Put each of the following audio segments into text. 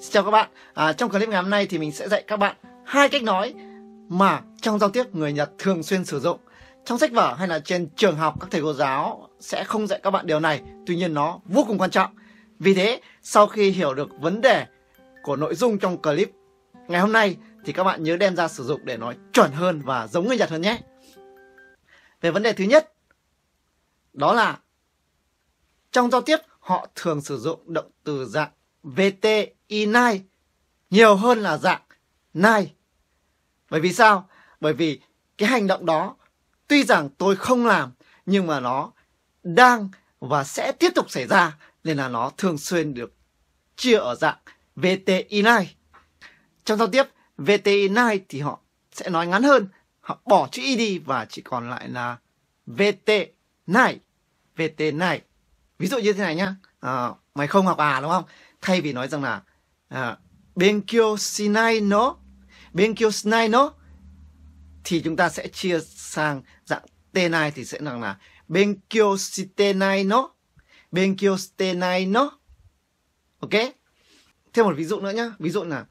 Xin chào các bạn. À, trong clip ngày hôm nay thì mình sẽ dạy các bạn hai cách nói mà trong giao tiếp người Nhật thường xuyên sử dụng. Trong sách vở hay là trên trường học các thầy cô giáo sẽ không dạy các bạn điều này, tuy nhiên nó vô cùng quan trọng. Vì thế, sau khi hiểu được vấn đề của nội dung trong clip ngày hôm nay thì các bạn nhớ đem ra sử dụng để nói chuẩn hơn và giống người Nhật hơn nhé. Về vấn đề thứ nhất, đó là trong giao tiếp họ thường sử dụng động từ dạng VT y nai nhiều hơn là dạng nai. Bởi vì sao? Bởi vì cái hành động đó tuy rằng tôi không làm nhưng mà nó đang và sẽ tiếp tục xảy ra nên là nó thường xuyên được chia ở dạng VTI nai. Trong giao tiếp VTI nai thì họ sẽ nói ngắn hơn, họ bỏ chữ y đi và chỉ còn lại là VT này, VT này. Ví dụ như thế này nhá. À, mày không học à đúng không? Thay vì nói rằng là à, Benkyo Sinai no Benkyo Sinai no thì chúng ta sẽ chia sang dạng Tenai thì sẽ rằng là Benkyo Sitenai no Benkyo Sitenai no Ok Thêm một ví dụ nữa nhá Ví dụ là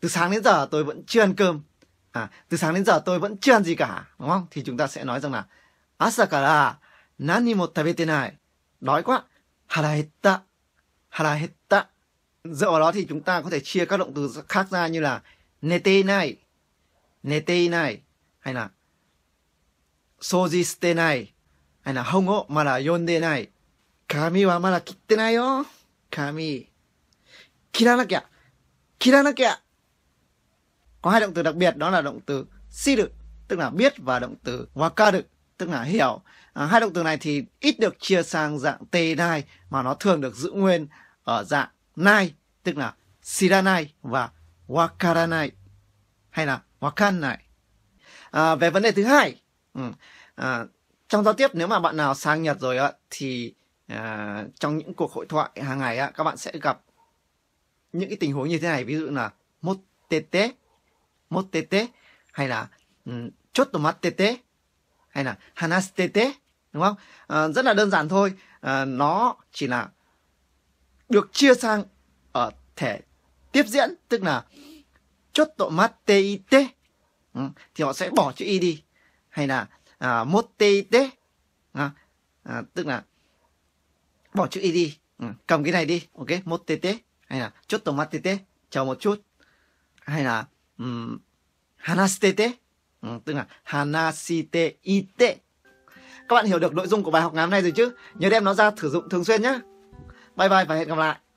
từ sáng đến giờ tôi vẫn chưa ăn cơm à, từ sáng đến giờ tôi vẫn chưa ăn gì cả đúng không thì chúng ta sẽ nói rằng là asakara kara nani mo tabete nai đói quá hara hetta hara hetta Dựa vào đó thì chúng ta có thể chia các động từ khác ra như là nete này, nete này, hay là sojiste này, hay là hongo ô yonde này. Kami wa mara kitte nai yo. Kami. kiranakya kiranakya Có hai động từ đặc biệt đó là động từ shiru tức là biết và động từ wakaru tức là hiểu. À, hai động từ này thì ít được chia sang dạng t này mà nó thường được giữ nguyên ở dạng Nai tức là và Wakaranai hay là Wakanai. à, về vấn đề thứ hai ừ, à, trong giao tiếp nếu mà bạn nào sang Nhật rồi á thì à, trong những cuộc hội thoại hàng ngày á các bạn sẽ gặp những cái tình huống như thế này ví dụ là một tete một tete hay là ừ, chốt um, mắt tete hay là hanas tete đúng không à, rất là đơn giản thôi à, nó chỉ là được chia sang ở thể tiếp diễn tức là chốt tội mắt TIT ừ, thì họ sẽ bỏ chữ y đi hay là à, mốt TIT à, à, tức là bỏ chữ y đi ừ, cầm cái này đi ok mốt TIT hay là chốt tội mắt TIT chờ một chút hay là um, hanasitete ừ, tức là hanasite ite các bạn hiểu được nội dung của bài học ngày hôm nay rồi chứ nhớ đem nó ra sử dụng thường xuyên nhé Bye bye và hẹn gặp lại.